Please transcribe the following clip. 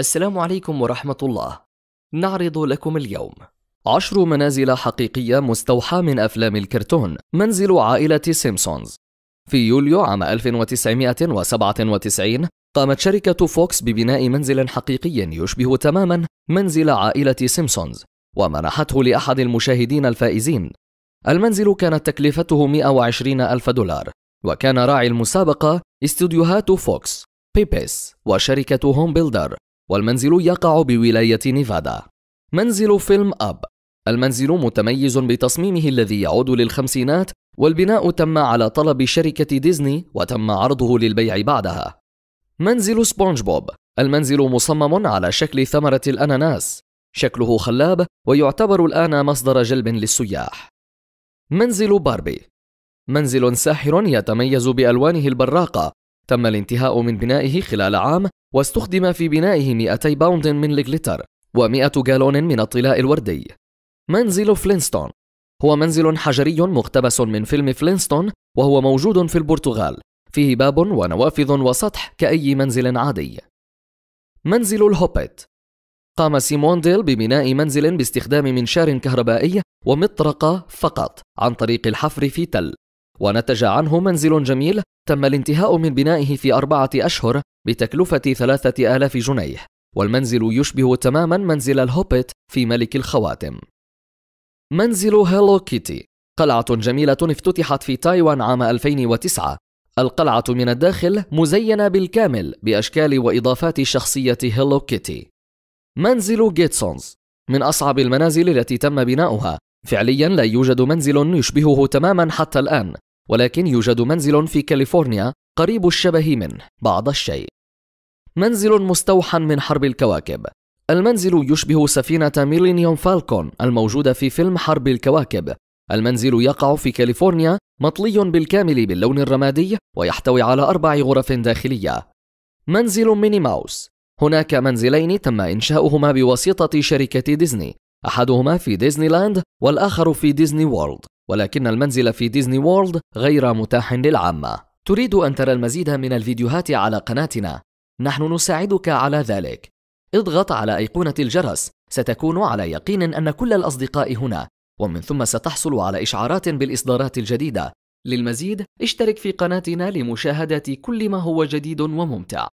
السلام عليكم ورحمة الله. نعرض لكم اليوم عشر منازل حقيقية مستوحى من أفلام الكرتون منزل عائلة سيمسونز. في يوليو عام 1997 قامت شركة فوكس ببناء منزل حقيقي يشبه تماما منزل عائلة سيمسونز ومنحته لأحد المشاهدين الفائزين. المنزل كانت تكلفته 120 ألف دولار وكان راعي المسابقة استوديوهات فوكس بيبيس وشركة هوم بيلدر والمنزل يقع بولاية نيفادا منزل فيلم أب المنزل متميز بتصميمه الذي يعود للخمسينات والبناء تم على طلب شركة ديزني وتم عرضه للبيع بعدها منزل سبونج بوب المنزل مصمم على شكل ثمرة الأناناس شكله خلاب ويعتبر الآن مصدر جلب للسياح منزل باربي منزل ساحر يتميز بألوانه البراقة تم الانتهاء من بنائه خلال عام واستخدم في بنائه 200 باوند من الجليتر و100 جالون من الطلاء الوردي منزل فلينستون هو منزل حجري مقتبس من فيلم فلينستون وهو موجود في البرتغال فيه باب ونوافذ وسطح كأي منزل عادي منزل الهوبيت قام سيمون ديل ببناء منزل باستخدام منشار كهربائي ومطرقة فقط عن طريق الحفر في تل ونتج عنه منزل جميل تم الانتهاء من بنائه في أربعة أشهر بتكلفة ثلاثة آلاف جنيه والمنزل يشبه تماما منزل الهوبيت في ملك الخواتم منزل هيلو كيتي قلعة جميلة افتتحت في تايوان عام 2009 القلعة من الداخل مزينة بالكامل بأشكال وإضافات شخصية هيلو كيتي منزل جيتسونز من أصعب المنازل التي تم بناؤها فعليا لا يوجد منزل يشبهه تماما حتى الآن ولكن يوجد منزل في كاليفورنيا قريب الشبه منه بعض الشيء منزل مستوحى من حرب الكواكب المنزل يشبه سفينة ميلينيوم فالكون الموجودة في فيلم حرب الكواكب المنزل يقع في كاليفورنيا مطلي بالكامل باللون الرمادي ويحتوي على أربع غرف داخلية منزل ميني ماوس هناك منزلين تم إنشاؤهما بواسطة شركة ديزني أحدهما في ديزني لاند والآخر في ديزني وورلد ولكن المنزل في ديزني وورلد غير متاح للعامة تريد أن ترى المزيد من الفيديوهات على قناتنا نحن نساعدك على ذلك اضغط على أيقونة الجرس ستكون على يقين أن كل الأصدقاء هنا ومن ثم ستحصل على إشعارات بالإصدارات الجديدة للمزيد اشترك في قناتنا لمشاهدة كل ما هو جديد وممتع